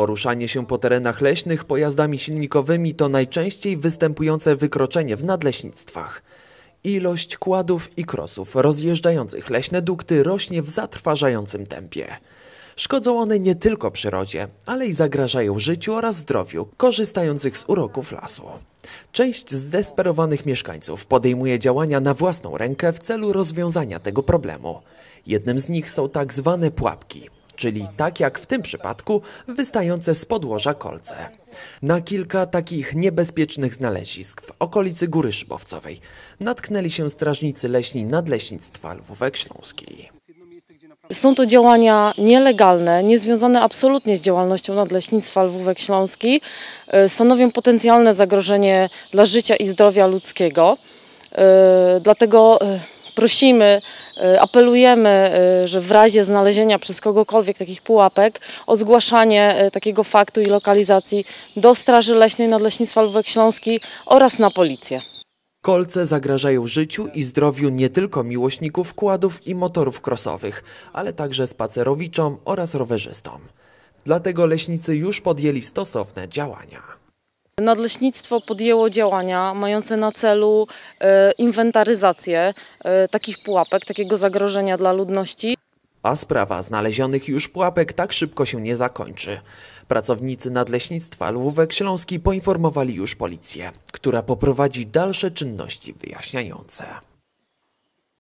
Poruszanie się po terenach leśnych pojazdami silnikowymi to najczęściej występujące wykroczenie w nadleśnictwach. Ilość kładów i krosów rozjeżdżających leśne dukty rośnie w zatrważającym tempie. Szkodzą one nie tylko przyrodzie, ale i zagrażają życiu oraz zdrowiu korzystających z uroków lasu. Część zdesperowanych mieszkańców podejmuje działania na własną rękę w celu rozwiązania tego problemu. Jednym z nich są tak zwane pułapki – czyli tak jak w tym przypadku wystające z podłoża kolce. Na kilka takich niebezpiecznych znalezisk w okolicy Góry Szybowcowej natknęli się strażnicy leśni Nadleśnictwa Lwówek Śląskiej. Są to działania nielegalne, niezwiązane absolutnie z działalnością Nadleśnictwa Lwówek Śląski. E, stanowią potencjalne zagrożenie dla życia i zdrowia ludzkiego. E, dlatego e, prosimy, e, apelujemy, e, że w razie znalezienia przez kogokolwiek takich pułapek o zgłaszanie e, takiego faktu i lokalizacji do Straży Leśnej Nadleśnictwa Lwówek Śląski oraz na policję. Kolce zagrażają życiu i zdrowiu nie tylko miłośników kładów i motorów krosowych, ale także spacerowiczom oraz rowerzystom. Dlatego leśnicy już podjęli stosowne działania. Nadleśnictwo podjęło działania mające na celu e, inwentaryzację e, takich pułapek, takiego zagrożenia dla ludności. A sprawa znalezionych już pułapek tak szybko się nie zakończy. Pracownicy Nadleśnictwa Lwówek Śląski poinformowali już policję, która poprowadzi dalsze czynności wyjaśniające.